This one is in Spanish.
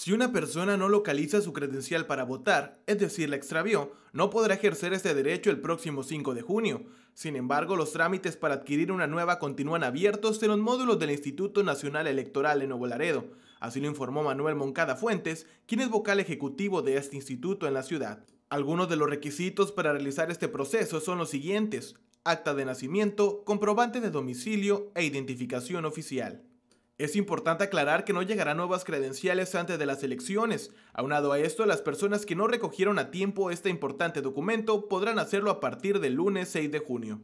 Si una persona no localiza su credencial para votar, es decir, la extravió, no podrá ejercer este derecho el próximo 5 de junio. Sin embargo, los trámites para adquirir una nueva continúan abiertos en los módulos del Instituto Nacional Electoral de Nuevo Laredo. Así lo informó Manuel Moncada Fuentes, quien es vocal ejecutivo de este instituto en la ciudad. Algunos de los requisitos para realizar este proceso son los siguientes. Acta de nacimiento, comprobante de domicilio e identificación oficial. Es importante aclarar que no llegarán nuevas credenciales antes de las elecciones. Aunado a esto, las personas que no recogieron a tiempo este importante documento podrán hacerlo a partir del lunes 6 de junio.